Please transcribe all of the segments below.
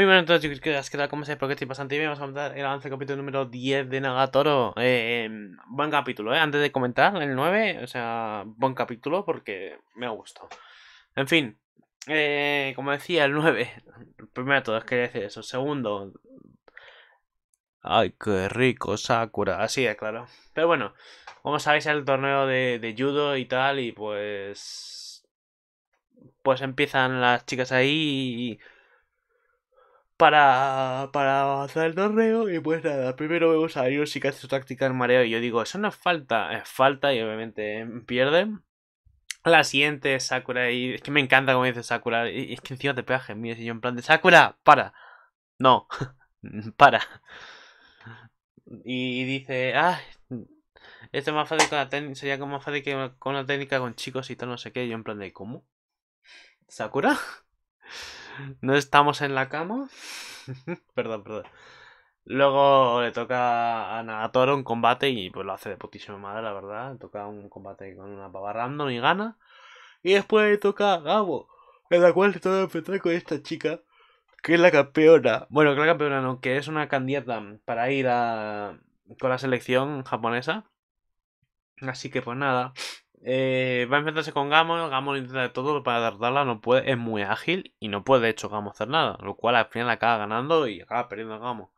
Muy bueno, entonces chicos, que has quedado con porque estoy bastante bien. Vamos a comentar el avance capítulo número 10 de Nagatoro. Eh, em, buen capítulo, ¿eh? Antes de comentar el 9, o sea, buen capítulo porque me ha gustado. En fin, eh, como decía, el 9. Primero todo, es que decir eso. Segundo, Ay, qué rico, Sakura. Así es, claro. Pero bueno, como sabéis, el torneo de, de, judo y tal, y pues. Pues empiezan las chicas ahí y para, para avanzar el torneo. Y pues nada, primero vemos a ellos que hace su táctica en mareo. Y yo digo, eso no es falta, es falta y obviamente eh, pierde. La siguiente Sakura y es que me encanta como dice Sakura. Y es que encima te peaje, mire si yo en plan de Sakura, para. No, para. Y, dice, ah, esto es más fácil con la técnica, sería como más fácil que con la técnica con chicos y todo no sé qué. yo en plan de, ¿cómo? ¿Sakura? no estamos en la cama. perdón, perdón. Luego le toca a Nagatoro un combate y pues lo hace de putísima madre, la verdad. toca un combate con una pava random y gana. Y después le toca a Gabo, en la cual se toca enfrentar con esta chica, que es la campeona. Bueno, que la campeona no, que es una candidata para ir a... con la selección japonesa. Así que pues nada, eh, va a enfrentarse con Gamo Gamon intenta de todo para derrotarla, no puede, es muy ágil y no puede de hecho Gamon hacer nada, lo cual al final acaba ganando y acaba perdiendo Gamo.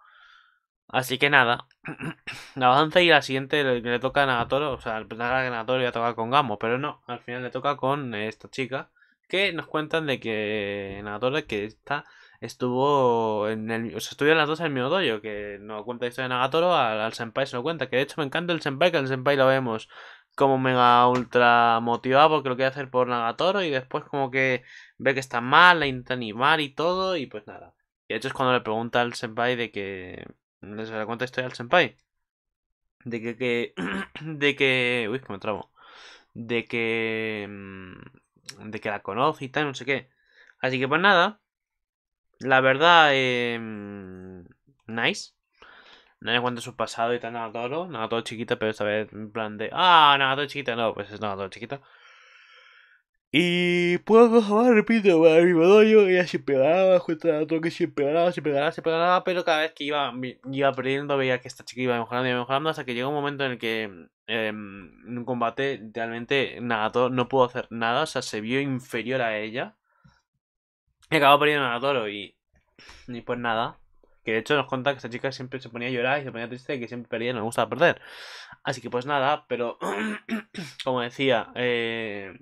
Así que nada, La avanza y la siguiente le, toca a Nagatoro, o sea, Al final Nagatoro a tocar con Gamo. pero no, al final le toca con esta chica, que nos cuentan de que Nagatoro, que está estuvo en el, o sea, estuvieron las dos en el mismo que nos cuenta la historia de Nagatoro, al, al senpai se lo cuenta, que de hecho me encanta el senpai, que el senpai lo vemos como mega ultra motivado porque lo quiere hacer por Nagatoro y después como que ve que está mal, la intenta animar y todo y pues nada. Y de hecho es cuando le pregunta al senpai de que... se da cuenta estoy al senpai? De que... de que... Uy, que me trabo. De que... Mm, de que la conoce y tal, no sé qué. Así que pues nada. La verdad... Eh, mm, nice no le cuenta su pasado y tal, nada todo chiquita, pero esta vez en plan de, ah, todo chiquita, no, pues es todo chiquita. Y Puedo jugar, repito, para mismo yo ella siempre ganaba, a Nagatoro que se pegaba, se pegaba, se pegaba. pero cada vez que iba, iba perdiendo veía que esta chica iba mejorando, y mejorando, hasta que llegó un momento en el que em, en un combate realmente Nagatoro no pudo hacer nada, o sea, se vio inferior a ella. Y acabó perdiendo Nagatoro y, ni pues nada. Que de hecho nos cuenta que esta chica siempre se ponía a llorar y se ponía triste y que siempre perdía y no le gusta perder. Así que pues nada, pero como decía, eh...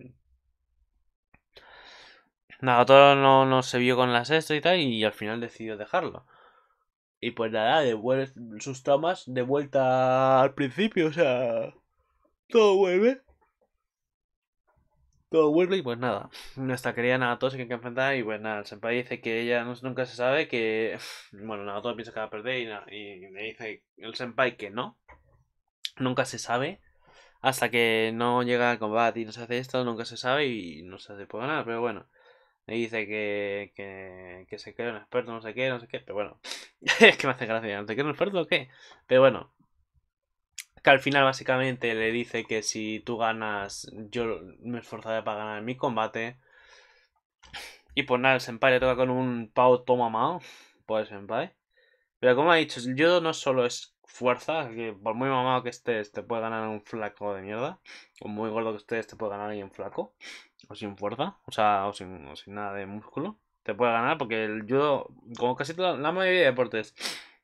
Nagatoro no, se vio con las esto y tal y al final decidió dejarlo. Y pues nada, devuelve sus tramas de vuelta al principio, o sea, todo vuelve y pues nada, nuestra querida Nagato se tiene que enfrentar y pues nada, el senpai dice que ella nunca se sabe, que bueno, Nagato piensa que va a perder y, y, me dice el senpai que no, nunca se sabe, hasta que no llega al combate y no se hace esto, nunca se sabe y no se hace puede nada, pero bueno, me dice que, que, se cree un experto, no sé qué, no sé qué, pero bueno, es que me hace gracia, ¿no te cree un experto o qué? Pero bueno, que al final básicamente le dice que si tú ganas, yo me esforzaré para ganar mi combate. Y pues nada, el senpai le toca con un pau todo mamado Pues senpai. Pero como ha dicho, el judo no solo es fuerza, que por muy mamado que estés te puede ganar un flaco de mierda, o muy gordo que estés te puede ganar alguien flaco, o sin fuerza, o sea, o sin, nada de músculo, te puede ganar porque el judo, como casi toda la mayoría de deportes,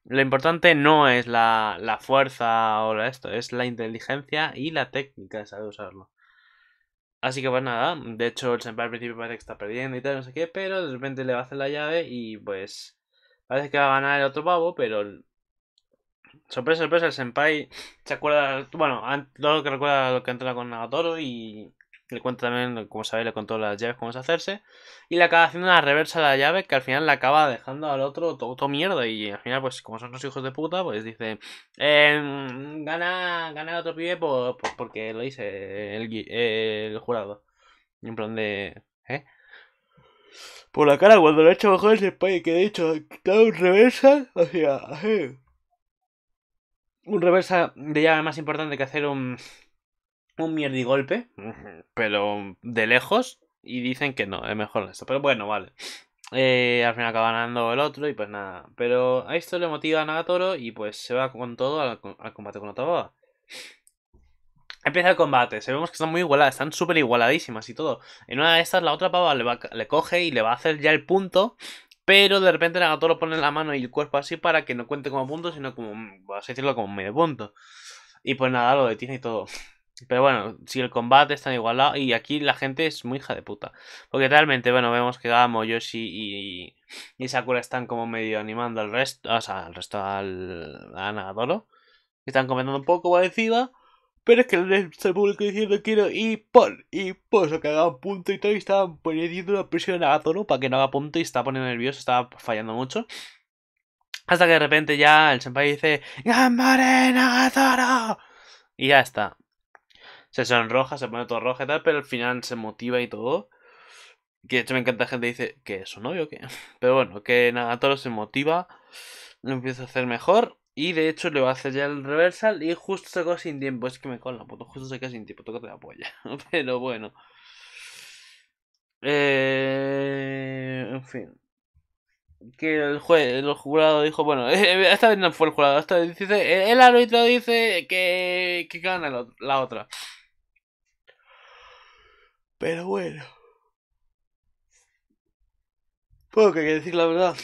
lo importante no es la, fuerza o la esto, es la inteligencia y la técnica de saber usarlo. Así que pues nada, de hecho el senpai al principio parece que está perdiendo y tal, no sé qué, pero de repente le va a hacer la llave y pues parece que va a ganar el otro pavo, pero sorpresa, sorpresa, el senpai se acuerda, bueno, todo lo que recuerda lo que entra con Nagatoro y le cuenta también, como sabéis, le contó las llaves cómo es hacerse. Y le acaba haciendo una reversa de la llave que al final la acaba dejando al otro todo, mierda. Y al final, pues como son los hijos de puta, pues dice: eh, Gana, gana el otro pibe porque lo dice el, el jurado. en plan de. ¿Eh? Por la cara, cuando lo he hecho mejor el país que he ha quitado un reversa, o sea, eh. un reversa de llave más importante que hacer un, un mierdigolpe, pero de lejos, y dicen que no, es mejor esto. Pero bueno, vale. Eh, al final acaba ganando el otro y pues nada. Pero a esto le motiva a Nagatoro y pues se va con todo al, combate con pava. Empieza el combate, se vemos que están muy igualadas, están súper igualadísimas y todo. En una de estas la otra pava le, va, le coge y le va a hacer ya el punto, pero de repente Nagatoro pone la mano y el cuerpo así para que no cuente como punto, sino como, vas mm, a decirlo, como medio punto. Y pues nada, lo detiene y todo. Pero bueno, si el combate está igualado. Y aquí la gente es muy hija de puta. Porque realmente, bueno, vemos que Gamo, y, y Sakura están como medio animando al resto. O sea, al resto al. a que Están comentando un poco encima Pero es que el público diciendo quiero y por y por eso que haga punto y todo, y estaban poniendo una presión a Nagatoro, para que no haga punto y estaba poniendo nervioso, estaba fallando mucho. Hasta que de repente ya el senpai dice ¡Gamare Nagatoro! Y ya está se sonroja, se pone todo roja y tal, pero al final se motiva y todo. Que de hecho me encanta gente dice que es su novio o qué. Pero bueno, que nada, todo se motiva, lo empieza a hacer mejor. Y de hecho le va a hacer ya el reversal y justo se queda sin tiempo. Es que me con la puta justo se queda sin tiempo, toca la polla. Pero bueno. Eh, en fin. Que el, juez, el jurado dijo, bueno, esta vez no fue el jurado, esta vez dice, el árbitro dice que, que gana la otra. Pero bueno. Pues que decir la verdad.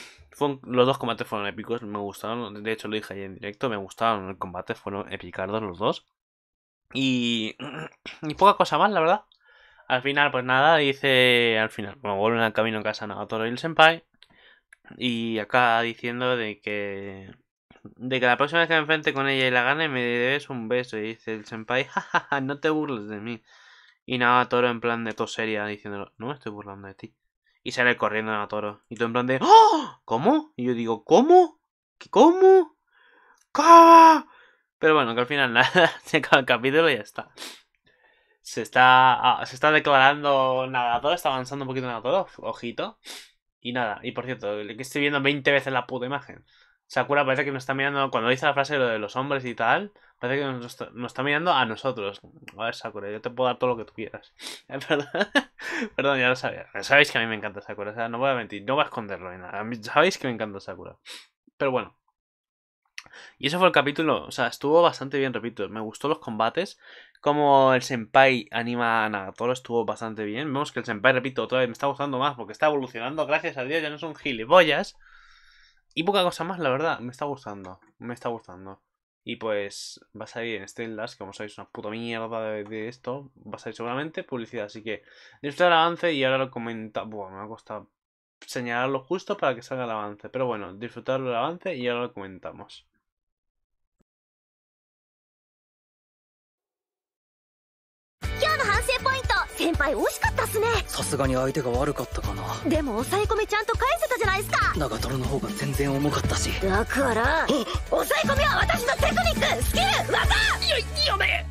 los dos combates fueron épicos, me gustaron. De hecho, lo dije ayer en directo, me gustaron el combate, fueron epicardos los dos. Y, y poca cosa más, la verdad. Al final, pues nada, dice. Al final, bueno, vuelven al camino a casa Nagatoro y el Senpai. Y acá diciendo de que. De que la próxima vez que me enfrente con ella y la gane, me debes un beso. Y dice el Senpai, jajaja, no te burles de mí. Y nada, Toro en plan de todo seria, diciéndolo, no me estoy burlando de ti. Y sale corriendo a Toro. Y tú en plan de, ¡Ah! ¿cómo? Y yo digo, ¿cómo? ¿Qué, ¿Cómo? ¿Cómo? Pero bueno, que al final nada, se acaba el capítulo y ya está. Se está, ah, se está declarando Nagatoro, está avanzando un poquito Toro ojito. Y nada, y por cierto, que estoy viendo 20 veces la puta imagen. Sakura parece que nos está mirando, cuando dice la frase de lo de los hombres y tal, parece que nos, está mirando a nosotros. A ver, Sakura, yo te puedo dar todo lo que tú quieras. Perdón, ya lo sabía. Sabéis que a mí me encanta Sakura, o sea, no voy a mentir, no voy a esconderlo ni nada. Sabéis que me encanta Sakura. Pero bueno. Y eso fue el capítulo, o sea, estuvo bastante bien, repito, me gustó los combates, como el senpai anima a Nagatoro estuvo bastante bien, vemos que el senpai, repito, otra vez me está gustando más porque está evolucionando, gracias a Dios, ya no son gilipollas, y poca cosa más, la verdad. Me está gustando. Me está gustando. Y pues va a salir en Stellars, que como sabéis, una puta mierda de, esto. Va a salir seguramente publicidad. Así que disfrutar el avance y ahora lo comentamos. Buah, me ha costado señalarlo justo para que salga el avance. Pero bueno, disfrutar el avance y ahora lo comentamos. 先輩惜しかったっすねさすがに相手が悪かったかなでも抑え込みちゃんと返せたじゃないっすか長瀞の方が全然重かったしだから抑え込みは私のテクニックスキル技よめ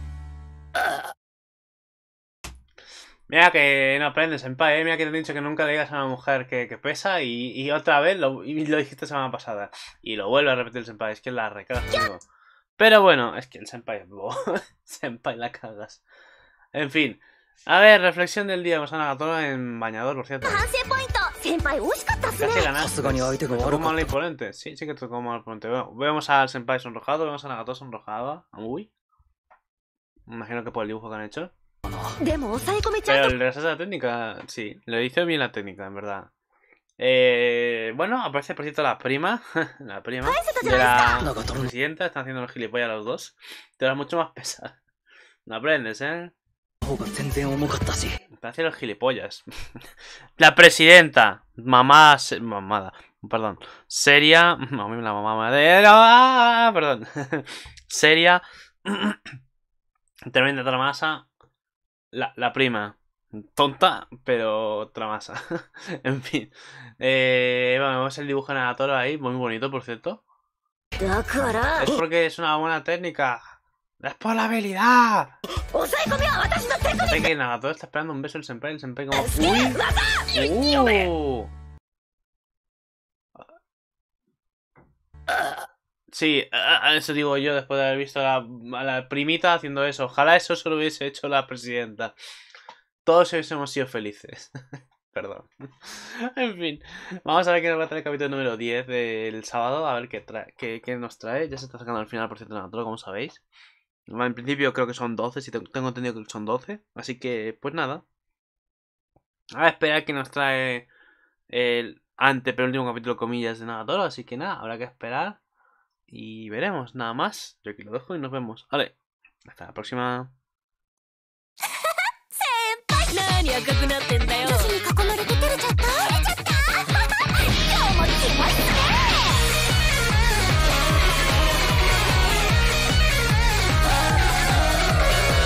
Mira que no aprendes, senpai. Mira que te he dicho que nunca le digas a una mujer que, que pesa y, y, otra vez lo, y lo dijiste semana pasada. Y lo vuelve a repetir el senpai. Es que la recagas. Amigo. Pero bueno, es que el senpai es bobo. senpai la cagas. En fin. A ver, reflexión del día. Vamos a Nagato en bañador, por cierto. Casi ganaste. Tocó mal imponente. Sí, sí que tocó mal imponente. vemos al Senpai sonrojado, vemos a Nagato sonrojada. Uy. Me imagino que por el dibujo que han hecho. Pero el resto de la técnica, sí. Lo hizo bien la técnica, en verdad. Eh, bueno, aparece por cierto la prima. la prima. De la presidenta. Están haciendo los gilipollas los dos. Te das mucho más pesada. No aprendes, ¿eh? los gilipollas. La presidenta. Mamá. Perdón. Seria. la mamá ah, Perdón. Seria. Tremenda tramasa. La, la prima. Tonta, pero tramasa. en fin. Eh, vamos el dibujo en ahí. Muy bonito, por cierto. ¡Ah, es porque es una buena técnica. ¡Es por la habilidad! que todo está esperando un beso el senpai, el senpai como... ¡Uy! ¡Uh! Sí, eso digo yo después de haber visto a la, primita haciendo eso. Ojalá eso se lo hubiese hecho la presidenta. Todos hubiésemos sido felices. Perdón. en fin, vamos a ver qué nos va a traer el capítulo número 10 del sábado, a ver qué, qué, nos trae. Ya se está sacando el final, por cierto, la como sabéis. En principio creo que son 12, si tengo entendido que son 12. Así que, pues nada. A esperar que nos trae el antepenúltimo capítulo, comillas, de todo, Así que nada, habrá que esperar. Y veremos, nada más. Yo aquí lo dejo y nos vemos. Vale, hasta la próxima.